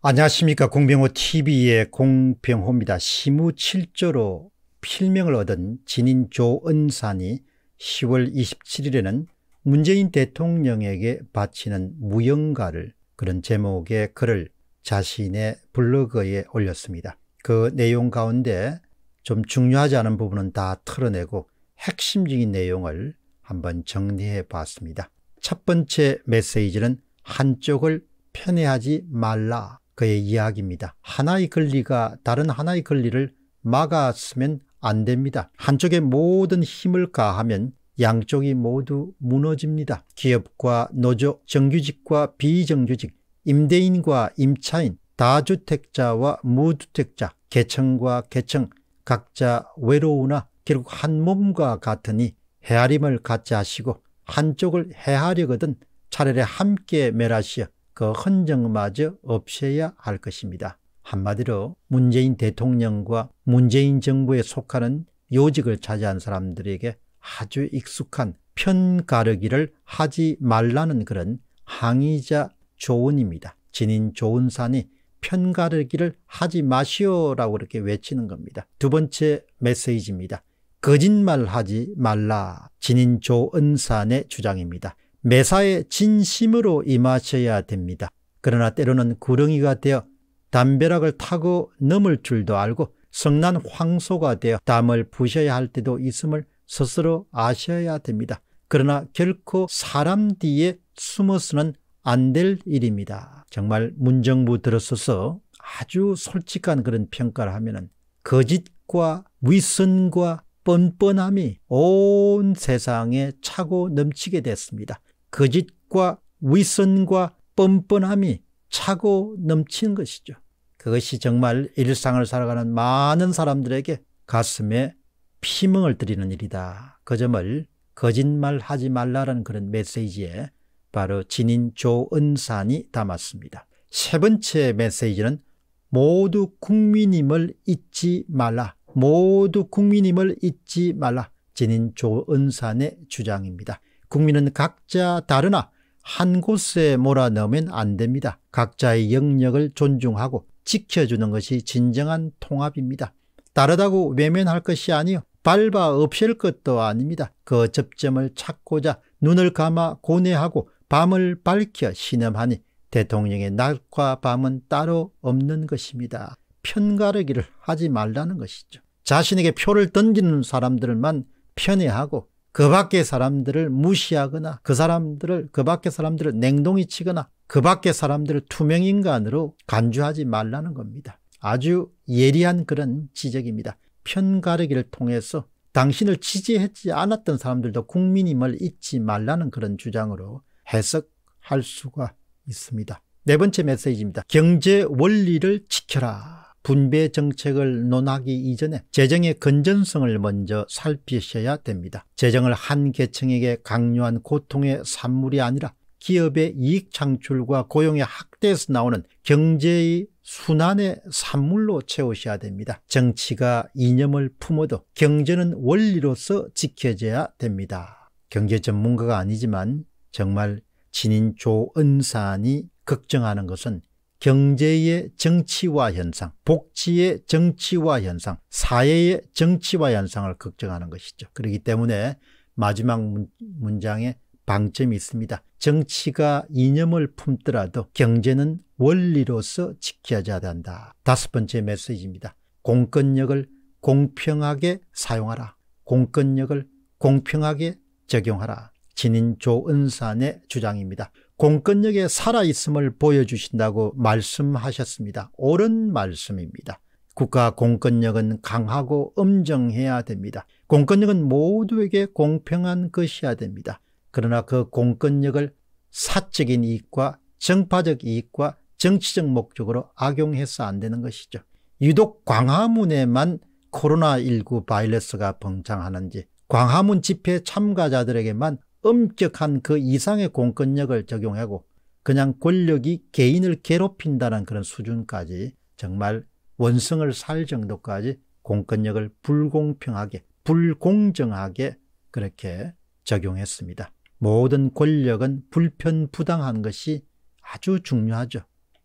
안녕하십니까 공병호TV의 공병호입니다. 시무 7조로 필명을 얻은 진인 조은산이 10월 27일에는 문재인 대통령에게 바치는 무용가를 그런 제목의 글을 자신의 블로그에 올렸습니다. 그 내용 가운데 좀 중요하지 않은 부분은 다 털어내고 핵심적인 내용을 한번 정리해 봤습니다. 첫 번째 메시지는 한쪽을 편애하지 말라 그의 이야기입니다. 하나의 권리가 다른 하나의 권리를 막았으면 안 됩니다. 한쪽에 모든 힘을 가하면 양쪽이 모두 무너집니다. 기업과 노조, 정규직과 비정규직, 임대인과 임차인, 다주택자와 무주택자, 계층과 계층, 각자 외로우나 결국 한 몸과 같으니 헤아림을 갖지 하시고 한쪽을 헤아려거든 차라리 함께 멸하시어 그 헌정마저 없애야 할 것입니다. 한마디로 문재인 대통령과 문재인 정부에 속하는 요직을 차지한 사람들에게 아주 익숙한 편가르기를 하지 말라는 그런 항의자 조언입니다. 진인 조은산이 편가르기를 하지 마시오라고 이렇게 외치는 겁니다. 두 번째 메시지입니다. 거짓말하지 말라 진인 조은산의 주장입니다. 매사에 진심으로 임하셔야 됩니다. 그러나 때로는 구렁이가 되어 담벼락을 타고 넘을 줄도 알고 성난 황소가 되어 담을 부셔야 할 때도 있음을 스스로 아셔야 됩니다. 그러나 결코 사람 뒤에 숨어서는 안 될 일입니다. 정말 문정부 들어서서 아주 솔직한 그런 평가를 하면은 거짓과 위선과 뻔뻔함이 온 세상에 차고 넘치게 됐습니다. 거짓과 그 위선과 뻔뻔함이 차고 넘치는 것이죠. 그것이 정말 일상을 살아가는 많은 사람들에게 가슴에 피멍을 드리는 일이다. 그 점을 거짓말하지 말라는 그런 메시지에 바로 진인 조은산이 담았습니다. 세 번째 메시지는 모두 국민임을 잊지 말라. 모두 국민임을 잊지 말라. 진인 조은산의 주장입니다. 국민은 각자 다르나 한 곳에 몰아넣으면 안 됩니다. 각자의 영역을 존중하고 지켜주는 것이 진정한 통합입니다. 다르다고 외면할 것이 아니요. 밟아 없앨 것도 아닙니다. 그 접점을 찾고자 눈을 감아 고뇌하고 밤을 밝혀 신음하니 대통령의 낮과 밤은 따로 없는 것입니다. 편가르기를 하지 말라는 것이죠. 자신에게 표를 던지는 사람들만 편애하고 그 밖의 사람들을 무시하거나 그 사람들을 그 밖의 사람들을 냉동히 치거나 그 밖의 사람들을 투명인간으로 간주하지 말라는 겁니다. 아주 예리한 그런 지적입니다. 편가르기를 통해서 당신을 지지했지 않았던 사람들도 국민임을 잊지 말라는 그런 주장으로 해석할 수가 있습니다. 네 번째 메시지입니다. 경제 원리를 지켜라. 분배 정책을 논하기 이전에 재정의 건전성을 먼저 살피셔야 됩니다. 재정을 한 계층에게 강요한 고통의 산물이 아니라 기업의 이익 창출과 고용의 확대에서 나오는 경제의 순환의 산물로 채우셔야 됩니다. 정치가 이념을 품어도 경제는 원리로서 지켜져야 됩니다. 경제 전문가가 아니지만 정말 진인 조은산이 걱정하는 것은 경제의 정치화 현상, 복지의 정치화 현상, 사회의 정치화 현상을 걱정하는 것이죠. 그렇기 때문에 마지막 문장에 방점이 있습니다. 정치가 이념을 품더라도 경제는 원리로서 지켜져야 한다. 다섯 번째 메시지입니다. 공권력을 공평하게 사용하라. 공권력을 공평하게 적용하라. 진인 조은산의 주장입니다. 공권력에 살아있음을 보여주신다고 말씀하셨습니다. 옳은 말씀입니다. 국가 공권력은 강하고 엄정해야 됩니다. 공권력은 모두에게 공평한 것이어야 됩니다. 그러나 그 공권력을 사적인 이익과 정파적 이익과 정치적 목적으로 악용해서 안 되는 것이죠. 유독 광화문에만 코로나19 바이러스가 번창하는지 광화문 집회 참가자들에게만 엄격한 그 이상의 공권력을 적용하고 그냥 권력이 개인을 괴롭힌다는 그런 수준까지 정말 원성을 살 정도까지 공권력을 불공평하게 불공정하게 그렇게 적용했습니다. 모든 권력은 불편부당한 것이 아주 중요하죠.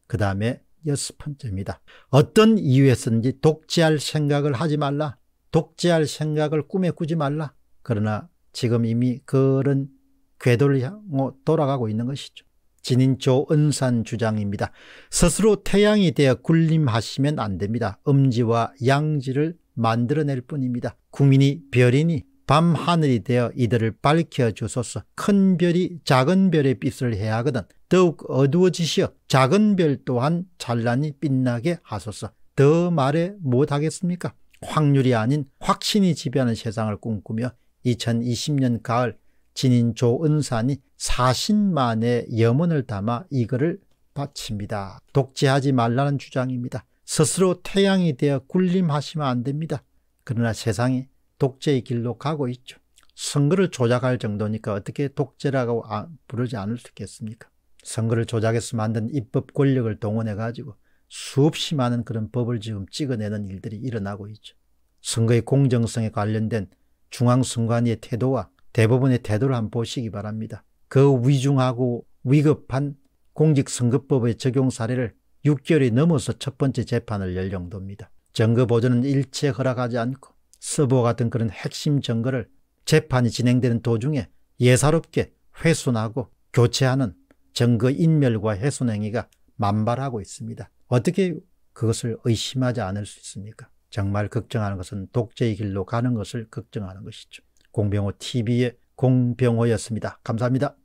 그 다음에 여섯 번째입니다. 어떤 이유에서든지 독재할 생각을 하지 말라. 독재할 생각을 꿈에 꾸지 말라. 그러나 지금 이미 그런 궤도를 향해 돌아가고 있는 것이죠. 진인 조은산 주장입니다. 스스로 태양이 되어 군림하시면 안 됩니다. 음지와 양지를 만들어낼 뿐입니다. 국민이 별이니 밤하늘이 되어 이들을 밝혀주소서 큰 별이 작은 별의 빛을 해야 하거든 더욱 어두워지시어 작은 별 또한 찬란히 빛나게 하소서 더 말해 못하겠습니까? 확률이 아닌 확신이 지배하는 세상을 꿈꾸며 2020년 가을 진인 조은산이 40만의 염원을 담아 이거를 바칩니다. 독재하지 말라는 주장입니다. 스스로 태양이 되어 군림하시면 안 됩니다. 그러나 세상이 독재의 길로 가고 있죠. 선거를 조작할 정도니까 어떻게 독재라고 아, 부르지 않을 수 있겠습니까? 선거를 조작해서 만든 입법 권력을 동원해 가지고 수없이 많은 그런 법을 지금 찍어내는 일들이 일어나고 있죠. 선거의 공정성에 관련된 중앙선관위의 태도와 대법원의 태도를 한번 보시기 바랍니다. 그 위중하고 위급한 공직선거법의 적용 사례를 6개월이 넘어서 첫 번째 재판을 열 정도입니다. 증거 보존은 일체 허락하지 않고 서버 같은 그런 핵심 증거를 재판이 진행되는 도중에 예사롭게 훼손하고 교체하는 증거 인멸과 훼손 행위가 만발하고 있습니다. 어떻게 그것을 의심하지 않을 수 있습니까? 정말 걱정하는 것은 독재의 길로 가는 것을 걱정하는 것이죠. 공병호 TV의 공병호였습니다. 감사합니다.